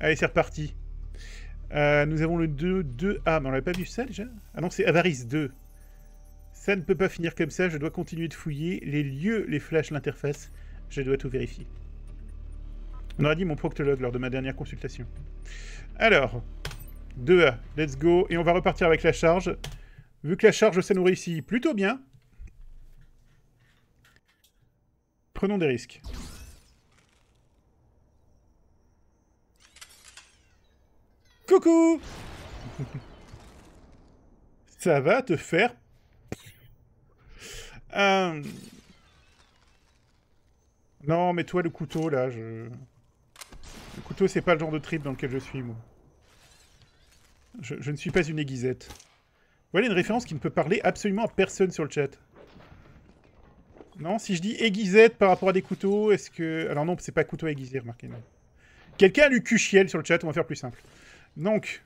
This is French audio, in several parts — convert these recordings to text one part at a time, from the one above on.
Allez, c'est reparti. Euh, nous avons le 2, 2... A. mais on l'avait pas vu ça déjà Ah non, c'est Avarice 2. Ça ne peut pas finir comme ça, je dois continuer de fouiller les lieux, les flashs, l'interface. Je dois tout vérifier. On aurait dit mon proctologue lors de ma dernière consultation. Alors, 2A, let's go. Et on va repartir avec la charge. Vu que la charge, ça nous réussit plutôt bien. Prenons des risques. Coucou Ça va te faire... Euh. Non, mais toi, le couteau, là, je... Le couteau, c'est pas le genre de trip dans lequel je suis, moi. Je, ne suis pas une aiguisette. Voilà une référence qui ne peut parler absolument à personne sur le chat. Non, si je dis aiguisette par rapport à des couteaux, est-ce que... Alors non, c'est pas couteau aiguisé, remarquez, Quelqu'un a lu Cuchiel sur le chat, on va faire plus simple. Donc.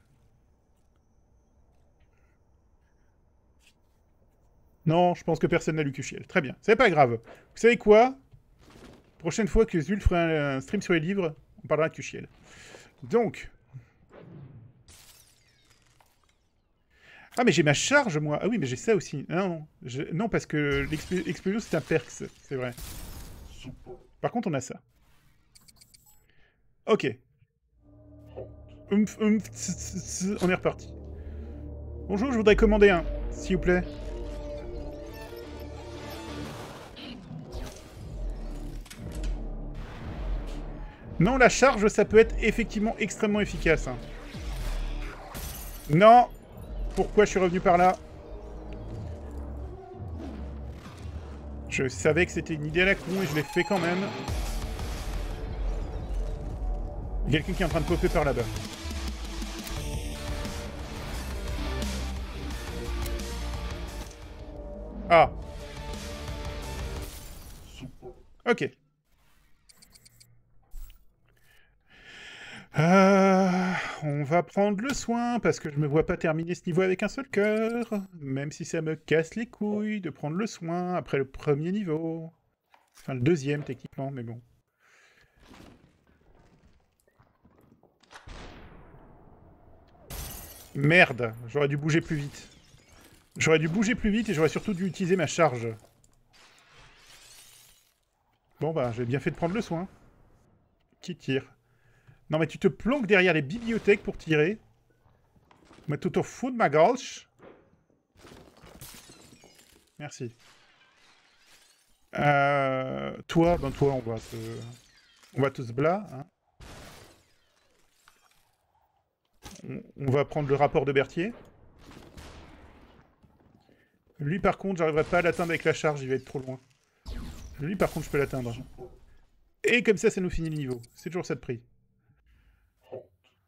Non, je pense que personne n'a lu QCL. Très bien. C'est pas grave. Vous savez quoi Prochaine fois que Zul fera un, stream sur les livres, on parlera de QCL. Donc. Ah, mais j'ai ma charge, moi. Ah oui, mais j'ai ça aussi. Non, non. non parce que l'explosion, c'est un perks. C'est vrai. Par contre, on a ça. Ok on est reparti. Bonjour, je voudrais commander un, s'il vous plaît. Non, la charge, ça peut être effectivement extrêmement efficace. Hein. Non Pourquoi je suis revenu par là Je savais que c'était une idée à la con et je l'ai fait quand même. Quelqu'un qui est en train de popper par là-bas. Ah. Ok. Euh, on va prendre le soin parce que je me vois pas terminer ce niveau avec un seul cœur, même si ça me casse les couilles de prendre le soin après le premier niveau. Enfin le deuxième techniquement, mais bon. Merde, j'aurais dû bouger plus vite. J'aurais dû bouger plus vite et j'aurais surtout dû utiliser ma charge. Bon bah, j'ai bien fait de prendre le soin. Qui tire Non mais tu te planques derrière les bibliothèques pour tirer. Mais tout au fond de ma gorge Merci. Euh, toi, ben toi, on va te... On va tous bla, hein. on va prendre le rapport de Berthier. Lui, par contre, j'arriverai pas à l'atteindre avec la charge, il va être trop loin. Lui, par contre, je peux l'atteindre. Et comme ça, ça nous finit le niveau. C'est toujours ça de prix.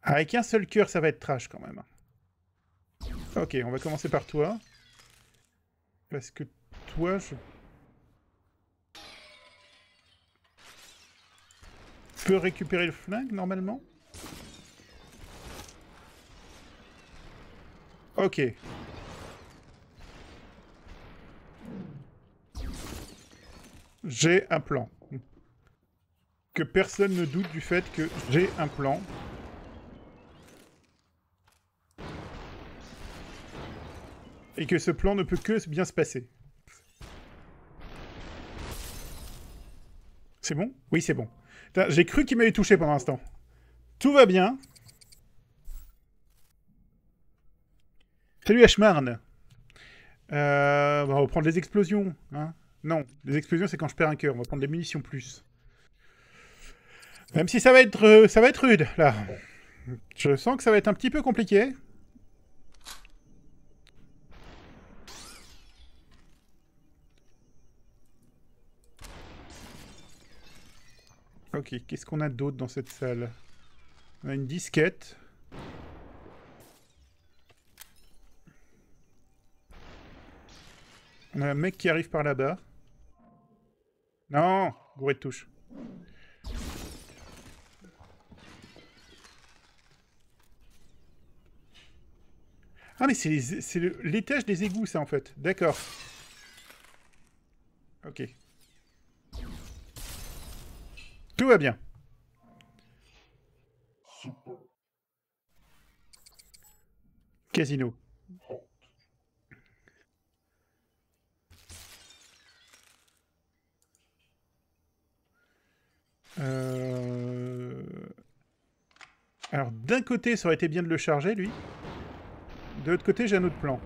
Avec un seul cœur, ça va être trash quand même. Ok, on va commencer par toi. Parce que toi, je... Peux récupérer le flingue, normalement Ok. J'ai un plan. Que personne ne doute du fait que j'ai un plan. Et que ce plan ne peut que bien se passer. C'est bon Oui, c'est bon. J'ai cru qu'il m'avait touché pendant un instant. Tout va bien. Salut Ashmarn. Euh, on va reprendre les explosions. Hein. Non, les explosions, c'est quand je perds un cœur. On va prendre des munitions plus. Même si ça va être, euh, ça va être rude, là. Je sens que ça va être un petit peu compliqué. Ok, qu'est-ce qu'on a d'autre dans cette salle On a une disquette. On a un mec qui arrive par là-bas. Non Gouré de touche. Ah mais c'est l'étage des égouts ça en fait. D'accord. Ok. Tout va bien. Casino. d'un côté, ça aurait été bien de le charger, lui. De l'autre côté, j'ai un autre plan.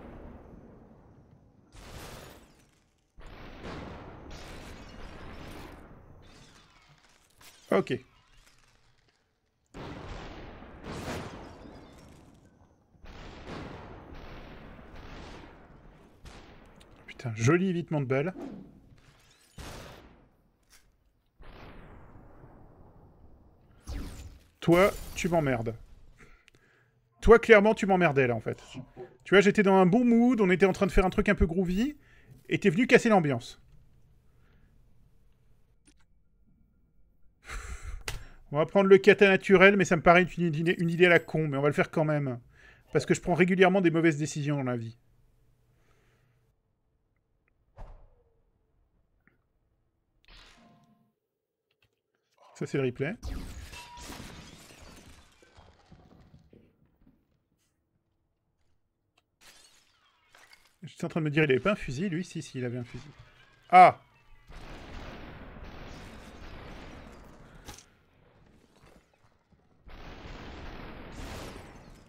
Ok. Putain, joli évitement de balles. Toi, tu m'emmerdes toi, clairement, tu m'emmerdais là, en fait. Tu vois, j'étais dans un bon mood, on était en train de faire un truc un peu groovy, et t'es venu casser l'ambiance. On va prendre le kata naturel, mais ça me paraît une idée, à la con, mais on va le faire quand même. Parce que je prends régulièrement des mauvaises décisions dans la vie. Ça, c'est le replay. Je suis en train de me dire, il avait pas un fusil, lui Si, si, il avait un fusil. Ah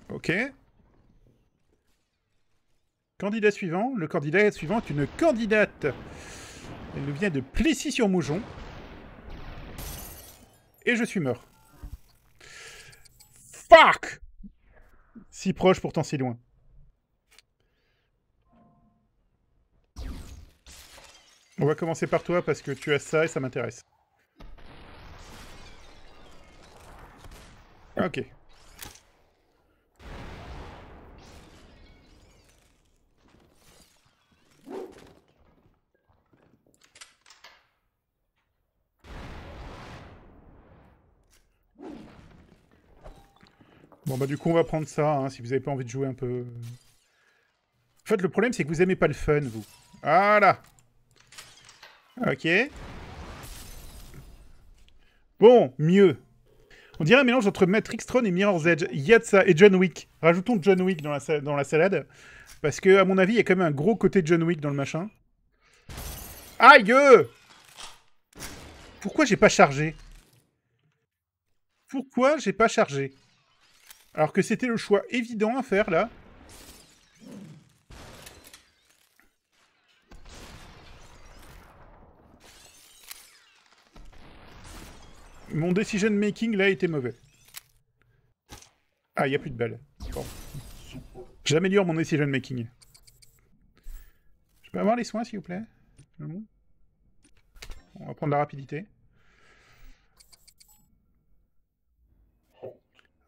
Ok. Candidat suivant. Le candidat suivant est une candidate. Elle nous vient de Plessis-sur-Moujon. Et je suis mort. Fuck Si proche, pourtant si loin. On va commencer par toi parce que tu as ça et ça m'intéresse. Ok. Bon bah du coup on va prendre ça, hein, si vous avez pas envie de jouer un peu... En fait le problème c'est que vous aimez pas le fun, vous. Voilà Ok. Bon, mieux. On dirait un mélange entre Matrix Tron et Mirror's Edge. Yatsa Et John Wick. Rajoutons John Wick dans la, dans la salade. Parce que, à mon avis, il y a quand même un gros côté John Wick dans le machin. Aïe Pourquoi j'ai pas chargé Pourquoi j'ai pas chargé Alors que c'était le choix évident à faire, là. Mon decision making là été mauvais. Ah, il n'y a plus de balles. J'améliore mon decision making. Je peux avoir les soins s'il vous plaît On va prendre la rapidité.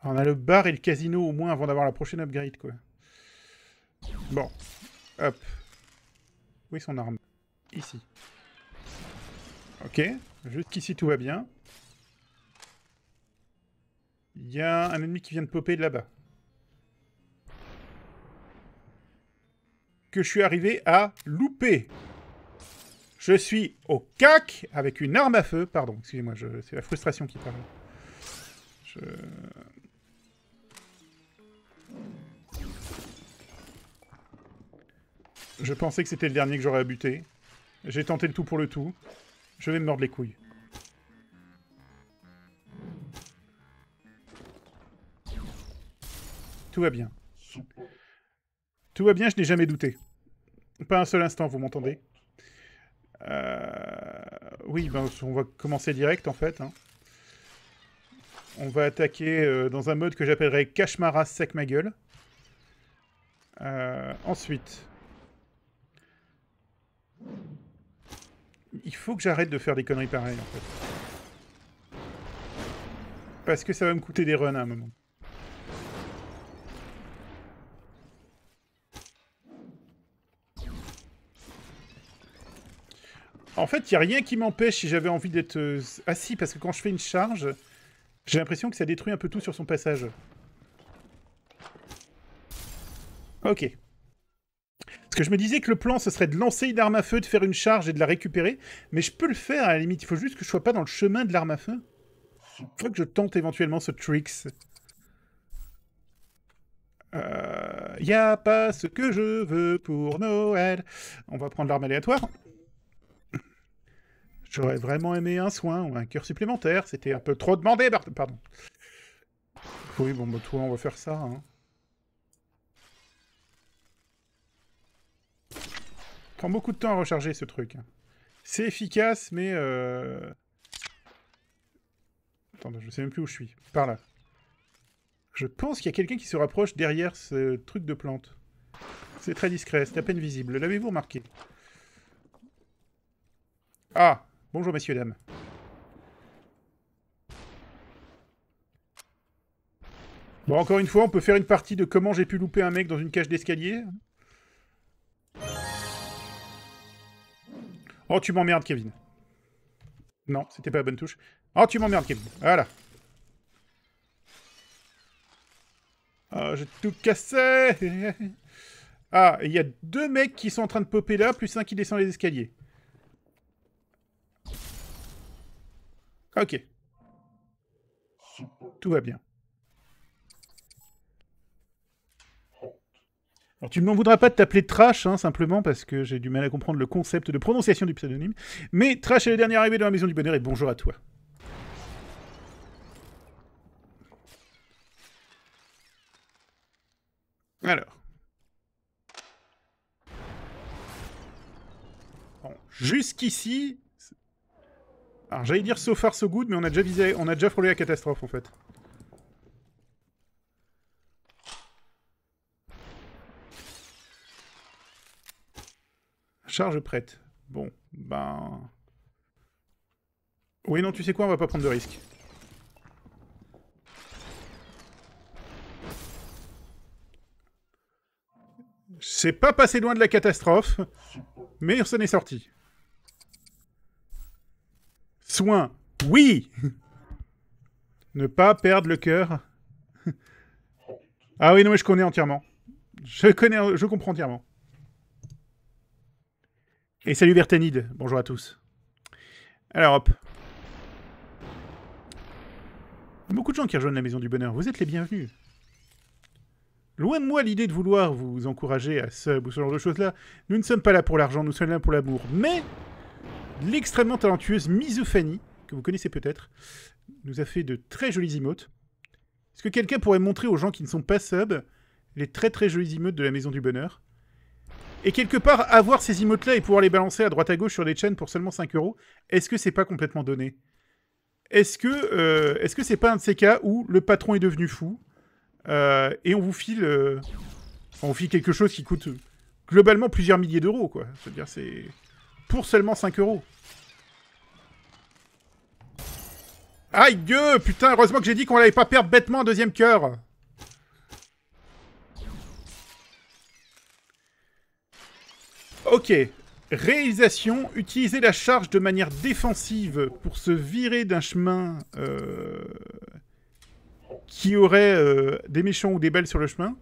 On a le bar et le casino au moins avant d'avoir la prochaine upgrade quoi. Bon. Hop. Où est son arme Ici. Ok. Jusqu'ici tout va bien. Il y a un ennemi qui vient de popper de là-bas. Que je suis arrivé à louper. Je suis au cac avec une arme à feu. Pardon, excusez-moi, c'est la frustration qui parle. Je... Je pensais que c'était le dernier que j'aurais à J'ai tenté le tout pour le tout. Je vais me mordre les couilles. Tout va bien. Tout va bien, je n'ai jamais douté. Pas un seul instant, vous m'entendez euh, Oui, ben, on va commencer direct en fait. Hein. On va attaquer euh, dans un mode que j'appellerai Cachemara sec ma gueule. Euh, ensuite. Il faut que j'arrête de faire des conneries pareilles en fait. Parce que ça va me coûter des runs à un moment. En fait, il n'y a rien qui m'empêche si j'avais envie d'être euh, assis, parce que quand je fais une charge, j'ai l'impression que ça détruit un peu tout sur son passage. Ok. Parce que je me disais que le plan, ce serait de lancer une arme à feu, de faire une charge et de la récupérer. Mais je peux le faire, à la limite. Il faut juste que je sois pas dans le chemin de l'arme à feu. Je crois que je tente éventuellement ce trick. Il euh, y a pas ce que je veux pour Noël. On va prendre l'arme aléatoire. J'aurais vraiment aimé un soin ou un cœur supplémentaire. C'était un peu trop demandé, pardon. Oui, bon, bah, toi, on va faire ça. Hein. Prend beaucoup de temps à recharger ce truc. C'est efficace, mais... Euh... Attends, je sais même plus où je suis. Par là. Je pense qu'il y a quelqu'un qui se rapproche derrière ce truc de plante. C'est très discret, c'est à peine visible. L'avez-vous remarqué Ah Bonjour, messieurs, dames. Bon, encore une fois, on peut faire une partie de comment j'ai pu louper un mec dans une cage d'escalier. Oh, tu m'emmerdes, Kevin. Non, c'était pas la bonne touche. Oh, tu m'emmerdes, Kevin. Voilà. Oh, j'ai tout cassé Ah, il y a deux mecs qui sont en train de popper là, plus un qui descend les escaliers. Ok. Tout va bien. Alors tu ne m'en voudras pas de t'appeler Trash, hein, simplement parce que j'ai du mal à comprendre le concept de prononciation du pseudonyme. Mais Trash est le dernier arrivé dans la Maison du Bonheur et bonjour à toi. Alors. Bon, Jusqu'ici, alors j'allais dire so far so good, mais on a déjà visé, on a déjà frôlé la catastrophe en fait. Charge prête. Bon, ben... Oui, non, tu sais quoi, on va pas prendre de risque. C'est pas passé loin de la catastrophe, mais on s'en est sorti. Oui Ne pas perdre le cœur. ah oui, non, mais je connais entièrement. Je, connais, je comprends entièrement. Et salut Vertanide, bonjour à tous. Alors hop. Beaucoup de gens qui rejoignent la Maison du Bonheur, vous êtes les bienvenus. Loin de moi l'idée de vouloir vous encourager à sub ou ce genre de choses-là. Nous ne sommes pas là pour l'argent, nous sommes là pour l'amour. Mais l'extrêmement talentueuse misophanie que vous connaissez peut-être, nous a fait de très jolies emotes. Est-ce que quelqu'un pourrait montrer aux gens qui ne sont pas sub les très très jolies emotes de la Maison du Bonheur Et quelque part, avoir ces emotes-là et pouvoir les balancer à droite à gauche sur les chaînes pour seulement 5 euros, est-ce que c'est pas complètement donné Est-ce que euh, ce que c'est pas un de ces cas où le patron est devenu fou euh, et on vous file euh, on file quelque chose qui coûte globalement plusieurs milliers d'euros quoi. C'est-à-dire c'est pour seulement 5 euros. Aïe dieu Putain, heureusement que j'ai dit qu'on l'avait pas perdre bêtement un deuxième cœur. Ok. Réalisation, utiliser la charge de manière défensive pour se virer d'un chemin euh, qui aurait euh, des méchants ou des belles sur le chemin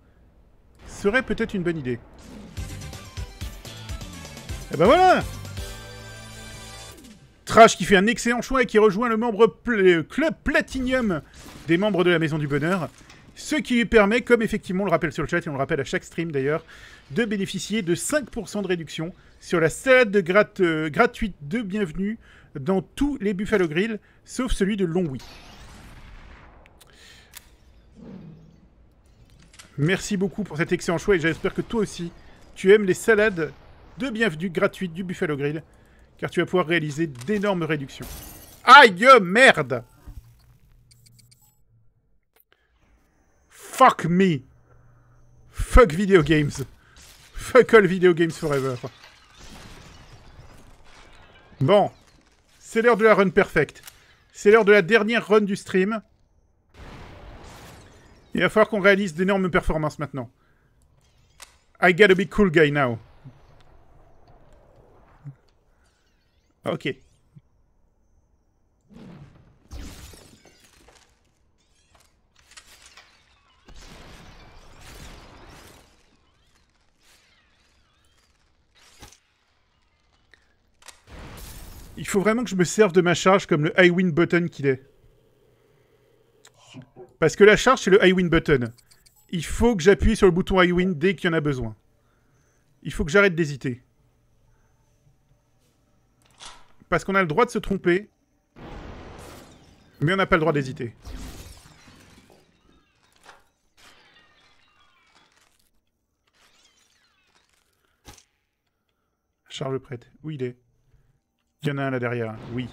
serait peut-être une bonne idée. Et eh ben voilà Trash qui fait un excellent choix et qui rejoint le membre euh, club Platinum des membres de la Maison du Bonheur. Ce qui lui permet, comme effectivement on le rappelle sur le chat et on le rappelle à chaque stream d'ailleurs, de bénéficier de 5% de réduction sur la salade euh, gratuite de bienvenue dans tous les Buffalo Grill, sauf celui de Longwy. Merci beaucoup pour cet excellent choix et j'espère que toi aussi, tu aimes les salades de bienvenue gratuites du Buffalo Grill car tu vas pouvoir réaliser d'énormes réductions. Aïe, merde Fuck me Fuck video games Fuck all video games forever Bon, c'est l'heure de la run perfect. C'est l'heure de la dernière run du stream. Il va falloir qu'on réalise d'énormes performances maintenant. I gotta be cool guy now. Ah, ok. Il faut vraiment que je me serve de ma charge comme le high wind button qu'il est. Parce que la charge, c'est le high wind button. Il faut que j'appuie sur le bouton high wind dès qu'il y en a besoin. Il faut que j'arrête d'hésiter. Parce qu'on a le droit de se tromper, mais on n'a pas le droit d'hésiter. Charles prête. où il est Il y en a un là derrière, oui.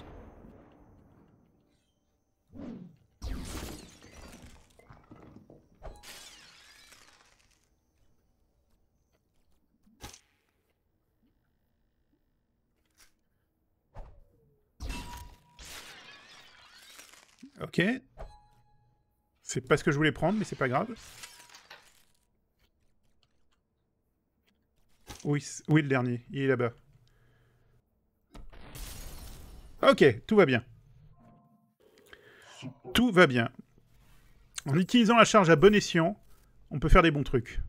Ok. C'est pas ce que je voulais prendre, mais c'est pas grave. Oui, oui, le dernier. Il est là-bas. Ok, tout va bien. Tout va bien. En utilisant la charge à bon escient, on peut faire des bons trucs.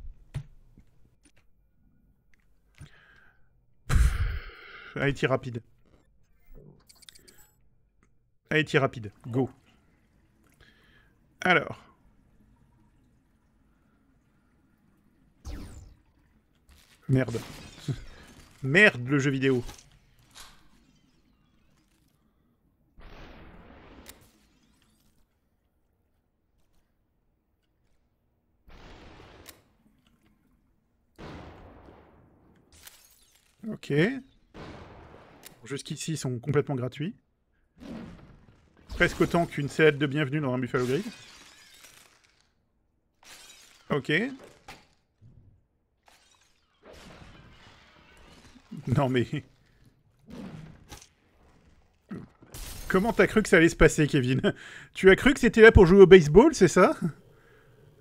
Haïti rapide. Haïti rapide, go. Alors. Merde. Merde le jeu vidéo. Ok. Jusqu'ici, ils sont complètement gratuits. Presque autant qu'une salade de bienvenue dans un Buffalo Grill. Ok. Non mais... Comment t'as cru que ça allait se passer, Kevin Tu as cru que c'était là pour jouer au baseball, c'est ça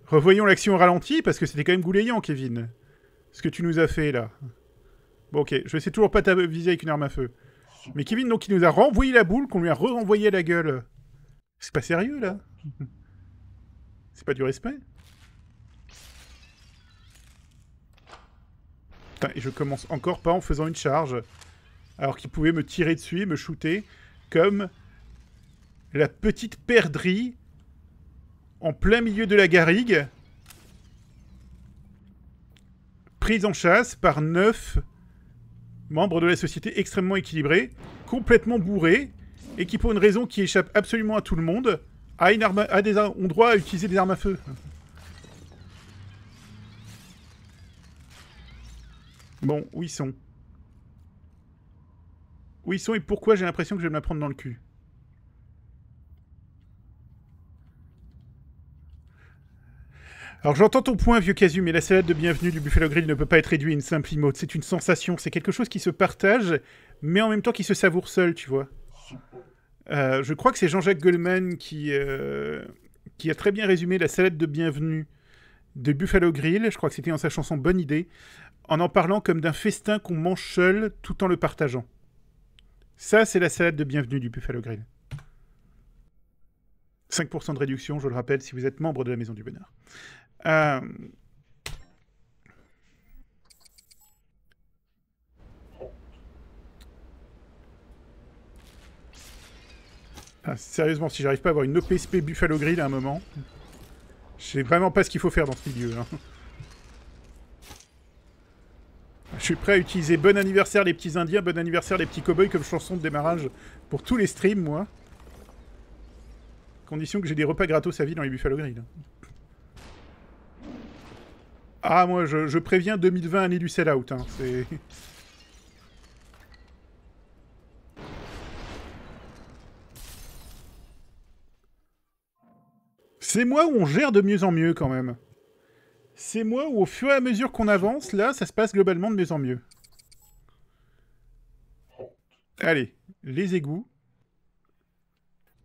Revoyons l'action au ralenti, parce que c'était quand même goulayant, Kevin. Ce que tu nous as fait, là. Bon, ok, je sais toujours pas visée avec une arme à feu. Mais Kevin, donc, il nous a renvoyé la boule, qu'on lui a renvoyé la gueule. C'est pas sérieux, là C'est pas du respect et je commence encore pas en faisant une charge. Alors qu'il pouvait me tirer dessus et me shooter comme la petite perdrie en plein milieu de la garrigue. Prise en chasse par neuf membres de la société extrêmement équilibrés, complètement bourrés, et qui pour une raison qui échappe absolument à tout le monde, a, une ont droit à utiliser des armes à feu. Bon, où ils sont Où ils sont et pourquoi j'ai l'impression que je vais me la prendre dans le cul Alors j'entends ton point, vieux Casu, mais la salade de bienvenue du Buffalo Grill ne peut pas être réduite à une simple emote. C'est une sensation, c'est quelque chose qui se partage, mais en même temps qui se savoure seul, tu vois. Euh, je crois que c'est Jean-Jacques Goldman qui, euh, qui a très bien résumé la salade de bienvenue de Buffalo Grill. Je crois que c'était en sa chanson Bonne idée en en parlant comme d'un festin qu'on mange seul tout en le partageant. Ça, c'est la salade de bienvenue du Buffalo Grill. 5% de réduction, je le rappelle, si vous êtes membre de la Maison du Bonheur. Euh, ah, sérieusement, si j'arrive pas à avoir une OPSP Buffalo Grill à un moment, je sais vraiment pas ce qu'il faut faire dans ce milieu. Hein. Je suis prêt à utiliser Bon anniversaire les petits indiens, Bon anniversaire les petits cowboys comme chanson de démarrage pour tous les streams, moi. Condition que j'ai des repas gratos à vie dans les Buffalo Grill. Ah, moi, je, préviens 2020, année du sell-out. Hein, C'est... C'est moi où on gère de mieux en mieux, quand même. C'est moi où au fur et à mesure qu'on avance, là, ça se passe globalement de mieux en mieux. Allez, les égouts.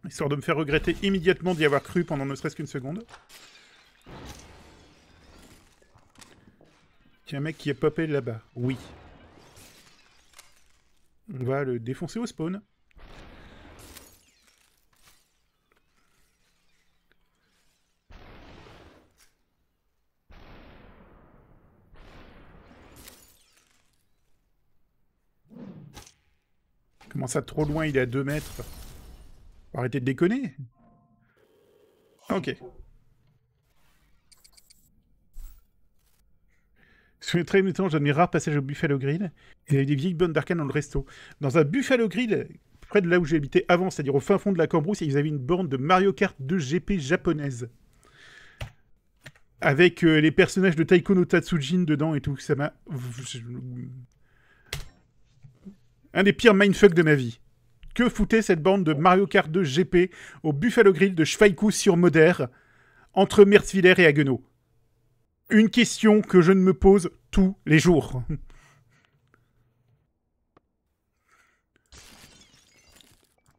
Histoire de me faire regretter immédiatement d'y avoir cru pendant ne serait-ce qu'une seconde. Tiens, un mec qui est popé là-bas. Oui. On va le défoncer au spawn. ça trop loin, il est à 2 mètres. Arrêtez de déconner. Ok. très les très temps, j'ai ai rares passages au Buffalo Grill. Il y avait des vieilles bonnes d'arcane dans le resto. Dans un Buffalo Grill, près de là où j'habitais avant, c'est-à-dire au fin fond de la Cambrousse, ils avaient une borne de Mario Kart 2 GP japonaise. Avec euh, les personnages de Taiko no Tatsujin dedans et tout. Ça m'a. Un des pires mindfuck de ma vie. Que foutait cette bande de Mario Kart 2 GP au Buffalo Grill de Schweikou sur Moder, entre Merzviller et Haguenau Une question que je ne me pose tous les jours.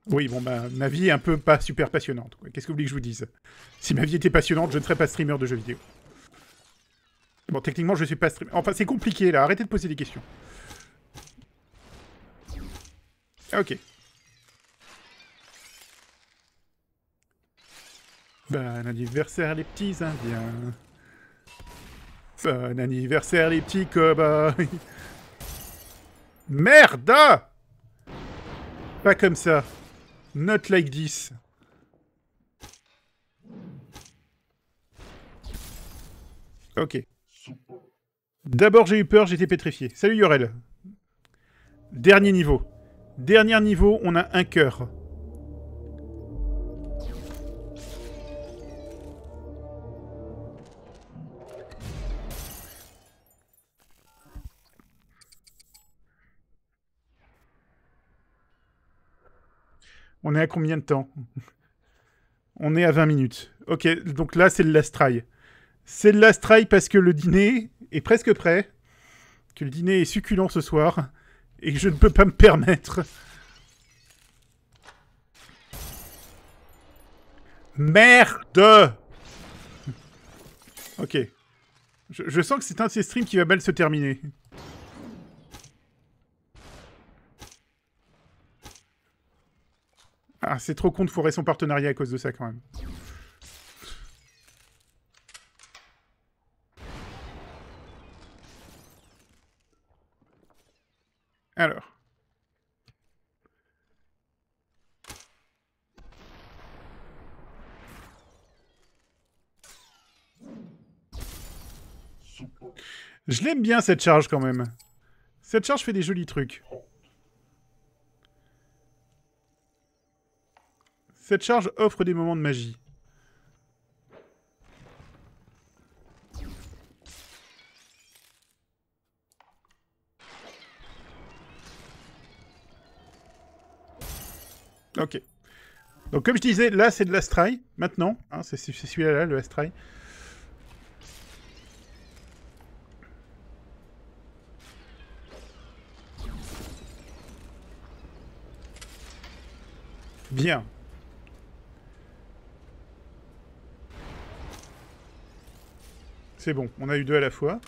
Oui, bon, ma vie est un peu pas super passionnante. Qu'est-ce que vous voulez que je vous dise Si ma vie était passionnante, je ne serais pas streamer de jeux vidéo. Bon, techniquement, je ne suis pas streamer. Enfin, c'est compliqué, là. Arrêtez de poser des questions. Ok. Bon anniversaire les petits indiens. Bon anniversaire les petits cobayes Merde Pas comme ça. Not like this. Ok. D'abord j'ai eu peur, j'étais pétrifié. Salut Yorel. Dernier niveau. Dernier niveau, on a un cœur. On est à combien de temps On est à 20 minutes. Ok, donc là, c'est le last try. C'est le last try parce que le dîner est presque prêt. Que le dîner est succulent ce soir et que je ne peux pas me permettre. Merde Ok. Je, sens que c'est un de ces streams qui va mal se terminer. Ah, c'est trop con de foirer son partenariat à cause de ça, quand même. Alors. Je l'aime bien cette charge quand même. Cette charge fait des jolis trucs. Cette charge offre des moments de magie. Ok. Donc comme je disais, là c'est de l'astray. maintenant. Hein, c'est celui-là, le astray. Bien. C'est bon, on a eu deux à la fois.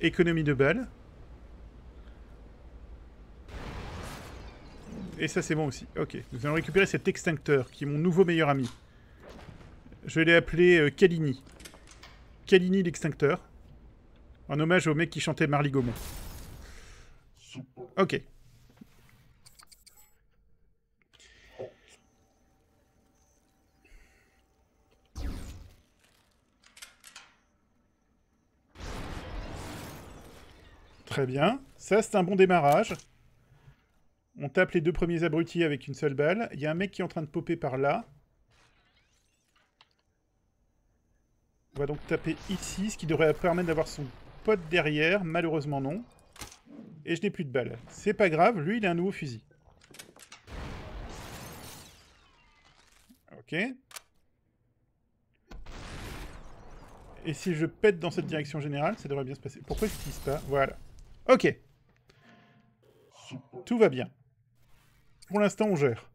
Économie de balles. Et ça, c'est bon aussi. Ok. Nous allons récupérer cet extincteur, qui est mon nouveau meilleur ami. Je l'ai appelé euh, Kalini. Kalini l'extincteur. En hommage au mec qui chantait Marley Gaumont. Ok. Très bien. Ça, c'est un bon démarrage. On tape les deux premiers abrutis avec une seule balle. Il y a un mec qui est en train de popper par là. On va donc taper ici, ce qui devrait permettre d'avoir son pote derrière. Malheureusement non. Et je n'ai plus de balles. C'est pas grave, lui il a un nouveau fusil. Ok. Et si je pète dans cette direction générale, ça devrait bien se passer. Pourquoi je n'utilise pas Voilà. Ok. Tout va bien. Pour l'instant, on gère.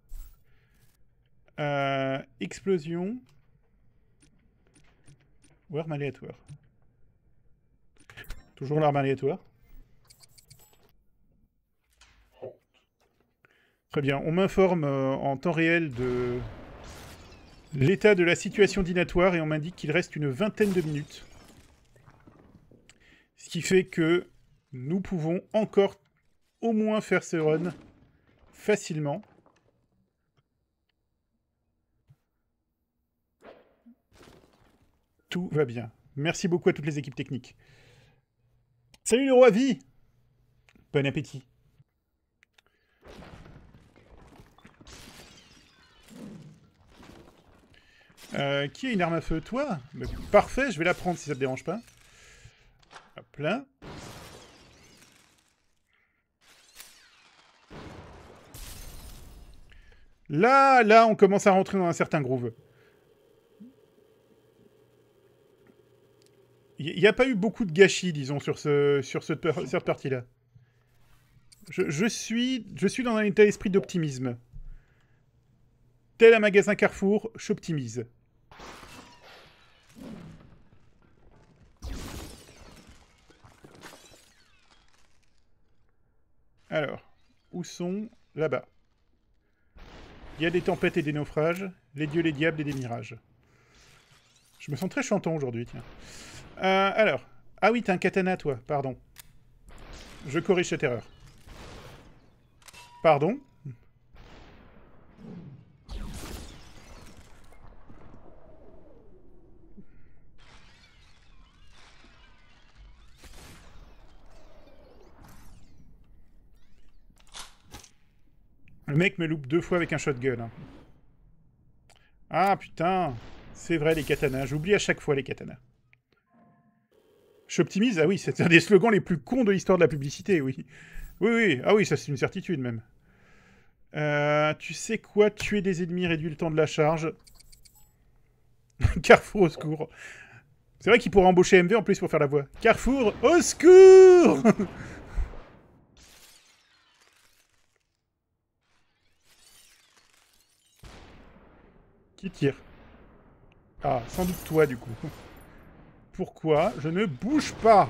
Euh, explosion. Ou arme aléatoire. Toujours l'arme aléatoire. Très bien, on m'informe euh, en temps réel de l'état de la situation dinatoire et on m'indique qu'il reste une vingtaine de minutes. Ce qui fait que nous pouvons encore au moins faire ce run facilement. Tout va bien. Merci beaucoup à toutes les équipes techniques. Salut le roi vie Bon appétit euh, qui a une arme à feu Toi bah, Parfait, je vais la prendre si ça te dérange pas. Hop là. Là, là, on commence à rentrer dans un certain groove. Il n'y a pas eu beaucoup de gâchis, disons, sur, ce, sur cette partie-là. Je, suis, je suis dans un état d'esprit d'optimisme. Tel un magasin Carrefour, j'optimise. Alors, où sont là-bas il y a des tempêtes et des naufrages, les dieux, les diables et des mirages. Je me sens très chantant aujourd'hui, tiens. Euh, alors. Ah oui, t'as un katana, toi, pardon. Je corrige cette erreur. Pardon Le mec me loupe deux fois avec un shotgun. Hein. Ah putain C'est vrai les katanas, j'oublie à chaque fois les katanas. J'optimise, ah oui, c'est un des slogans les plus cons de l'histoire de la publicité, oui. Oui, oui, ah oui, ça c'est une certitude même. Euh, tu sais quoi Tuer des ennemis réduit le temps de la charge. Carrefour au secours. C'est vrai qu'il pourrait embaucher MV en plus pour faire la voix. Carrefour au secours Qui tire Ah, sans doute toi, du coup. Pourquoi je ne bouge pas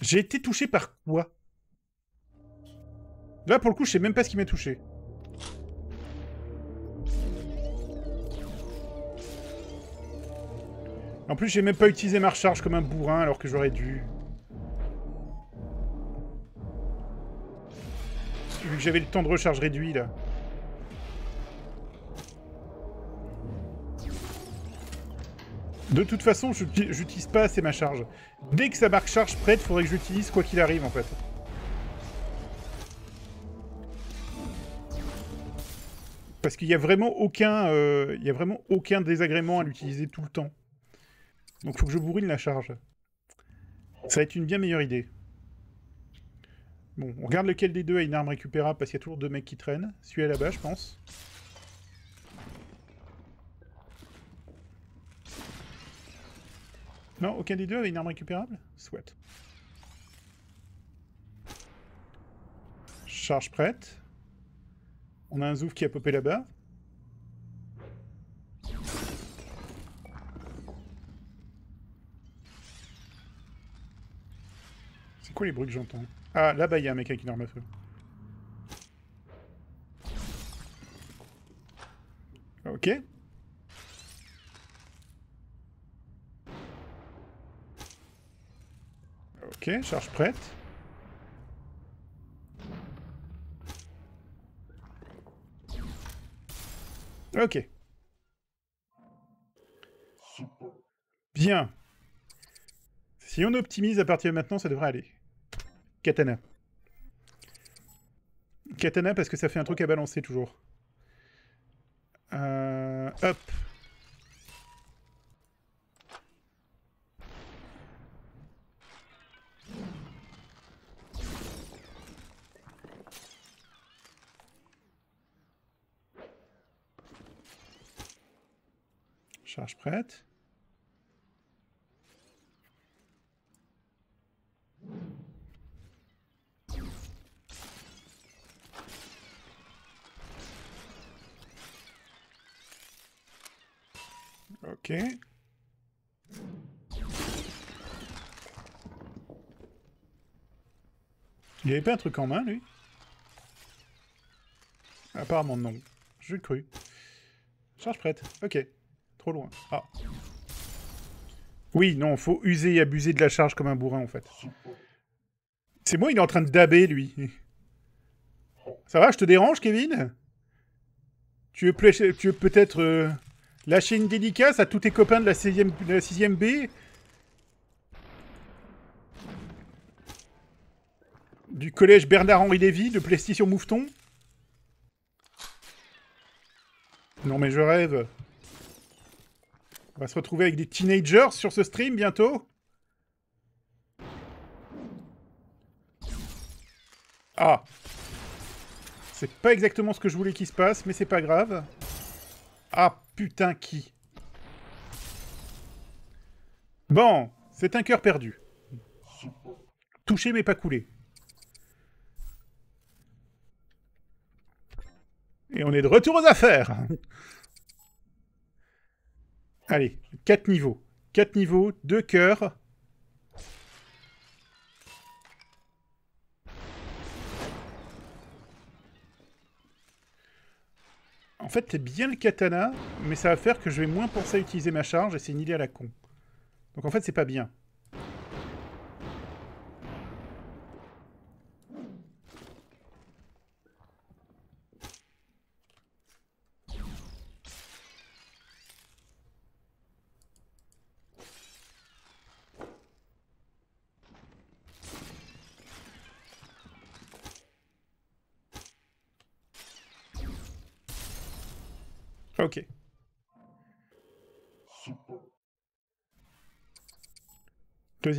J'ai été touché par quoi Là, pour le coup, je sais même pas ce qui m'a touché. En plus, j'ai même pas utilisé ma recharge comme un bourrin alors que j'aurais dû. Vu que j'avais le temps de recharge réduit, là. De toute façon, j'utilise pas assez ma charge. Dès que ça marque charge prête, faudrait que j'utilise quoi qu'il arrive, en fait. Parce qu'il n'y a vraiment aucun, euh, il y a vraiment aucun désagrément à l'utiliser tout le temps. Donc faut que je bourrine la charge. Ça va être une bien meilleure idée. Bon, on regarde lequel des deux a une arme récupérable parce qu'il y a toujours deux mecs qui traînent. Celui-là là-bas, je pense. Non, aucun des deux a une arme récupérable Soit. Charge prête. On a un zouf qui a popé là-bas. C'est quoi les bruits que j'entends Ah, là-bas, il y a un mec avec une arme feu. Ok. Ok, charge prête. Ok. Bien. Si on optimise à partir de maintenant, ça devrait aller. Katana. Katana parce que ça fait un truc à balancer toujours. Euh, hop. Charge prête. Ok. Il avait pas un truc en main, lui Apparemment, non. J'ai cru. Charge prête. Ok. Trop loin. Ah. Oui, non, faut user et abuser de la charge comme un bourrin, en fait. C'est moi, il est en train de daber, lui. Ça va, je te dérange, Kevin Tu veux, tu veux peut-être... Euh, Lâcher une dédicace à tous tes copains de la 6ème, la B. Du collège Bernard-Henri Lévy, de sur Mouveton. Non mais je rêve. On va se retrouver avec des teenagers sur ce stream bientôt. Ah. C'est pas exactement ce que je voulais qu'il se passe, mais c'est pas grave. Ah putain qui Bon, c'est un cœur perdu. Touché mais pas coulé. Et on est de retour aux affaires. Allez, 4 niveaux. 4 niveaux, 2 cœurs. En fait, c'est bien le katana, mais ça va faire que je vais moins penser à utiliser ma charge, et c'est une idée à la con. Donc en fait, c'est pas bien.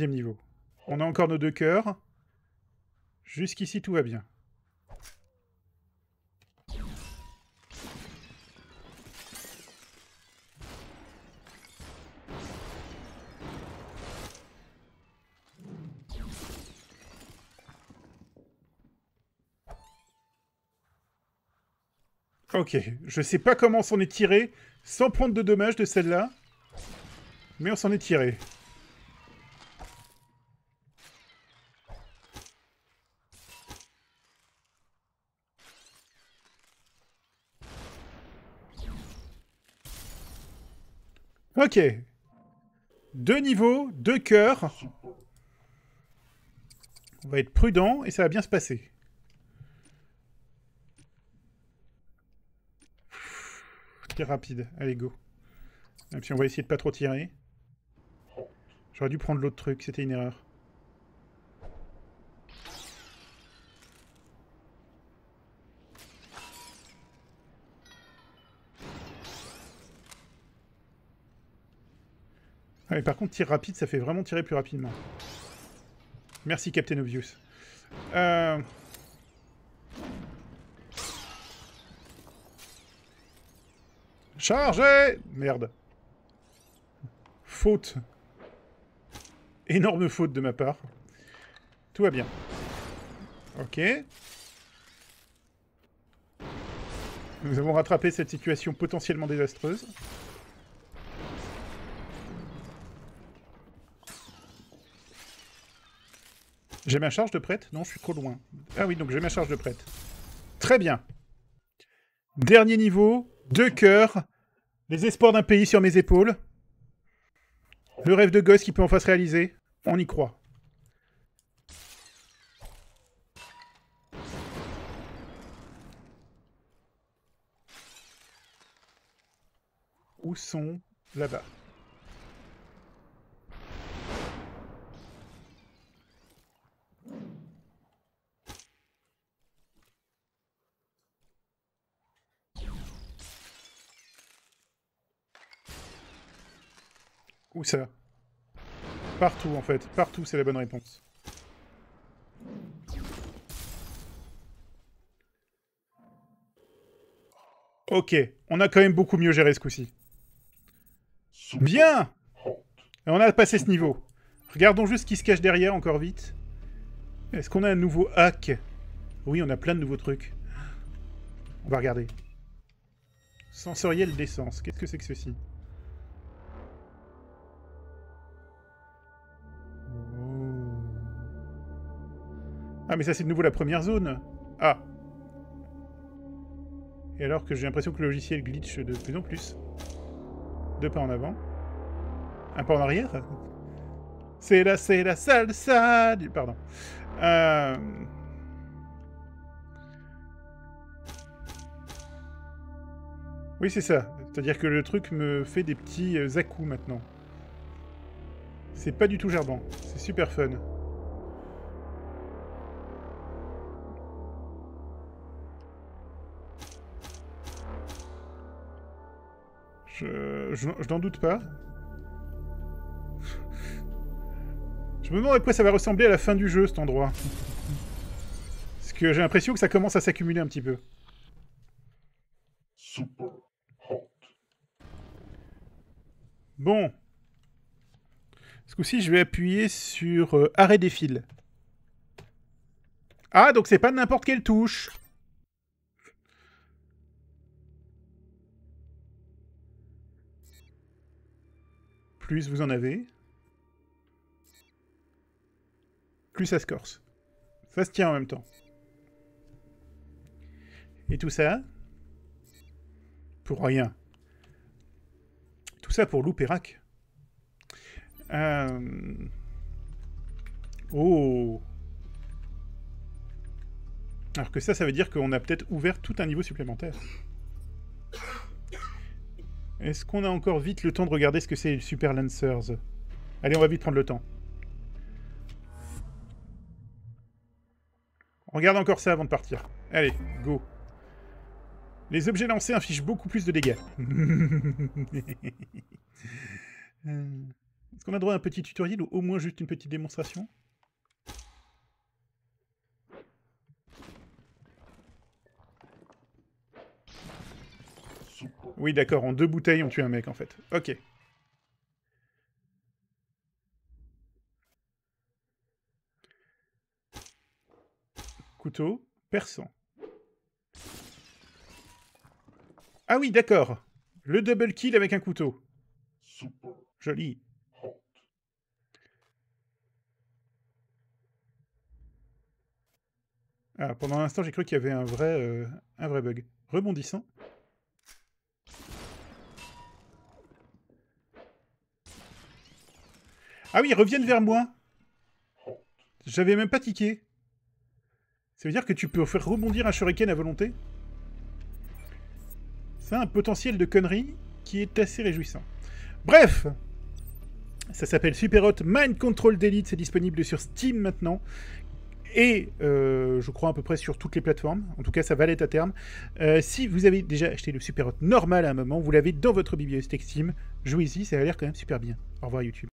niveau. On a encore nos deux cœurs. Jusqu'ici, tout va bien. Ok, je sais pas comment on s'en est tiré, sans prendre de dommages de celle-là, mais on s'en est tiré. Ok. Deux niveaux, deux cœurs. On va être prudent et ça va bien se passer. T'es rapide. Allez, go. Même si on va essayer de pas trop tirer. J'aurais dû prendre l'autre truc, c'était une erreur. Ah, par contre, tir rapide, ça fait vraiment tirer plus rapidement. Merci, Captain Obvious. Euh, Chargé Merde. Faute. Énorme faute de ma part. Tout va bien. Ok. Nous avons rattrapé cette situation potentiellement désastreuse. J'ai ma charge de prête Non, je suis trop loin. Ah oui, donc j'ai ma charge de prête. Très bien. Dernier niveau, deux cœurs, les espoirs d'un pays sur mes épaules, le rêve de gosse qui peut enfin se réaliser. On y croit. Où sont là-bas Où ça Partout en fait, partout c'est la bonne réponse. Ok, on a quand même beaucoup mieux géré ce coup-ci. Bien Et On a passé ce niveau. Regardons juste ce qui se cache derrière, encore vite. Est-ce qu'on a un nouveau hack Oui, on a plein de nouveaux trucs. On va regarder. Sensoriel d'essence, qu'est-ce que c'est que ceci Ah, mais ça, c'est de nouveau la première zone Ah Et alors que j'ai l'impression que le logiciel glitch de plus en plus. Deux pas en avant. Un pas en arrière C'est la, c'est la salsa du... Pardon. Euh. Oui, c'est ça. C'est-à-dire que le truc me fait des petits euh, à maintenant. C'est pas du tout gerbant. C'est super fun. Je, je, n'en doute pas. Je me demande à quoi ça va ressembler à la fin du jeu, cet endroit. Parce que j'ai l'impression que ça commence à s'accumuler un petit peu. Super hot. Bon. Ce coup-ci, je vais appuyer sur euh, arrêt des fils. Ah, donc c'est pas n'importe quelle touche. Plus vous en avez, plus ça se corse. Ça se tient en même temps. Et tout ça, pour rien. Tout ça pour Loupérac. Euh... Oh Alors que ça, ça veut dire qu'on a peut-être ouvert tout un niveau supplémentaire. Est-ce qu'on a encore vite le temps de regarder ce que c'est Super Lancers Allez, on va vite prendre le temps. On regarde encore ça avant de partir. Allez, go. Les objets lancés infligent beaucoup plus de dégâts. Euh, est-ce qu'on a droit à un petit tutoriel ou au moins juste une petite démonstration Oui, d'accord, en deux bouteilles, on tue un mec, en fait. Ok. Couteau, perçant. Ah oui, d'accord. Le double kill avec un couteau. Joli. Ah, pendant un instant, j'ai cru qu'il y avait un vrai, euh, un vrai bug. Rebondissant. Ah oui, reviennent vers moi. J'avais même pas tiqué. Ça veut dire que tu peux faire rebondir un shuriken à volonté C'est un potentiel de connerie qui est assez réjouissant. Bref Ça s'appelle Superhot Mind Control Delete, c'est disponible sur Steam maintenant. Et euh, je crois à peu près sur toutes les plateformes. En tout cas, ça va l'être à terme. Euh, si vous avez déjà acheté le Superhot normal à un moment, vous l'avez dans votre bibliothèque Steam. Jouez-y, ça a l'air quand même super bien. Au revoir YouTube.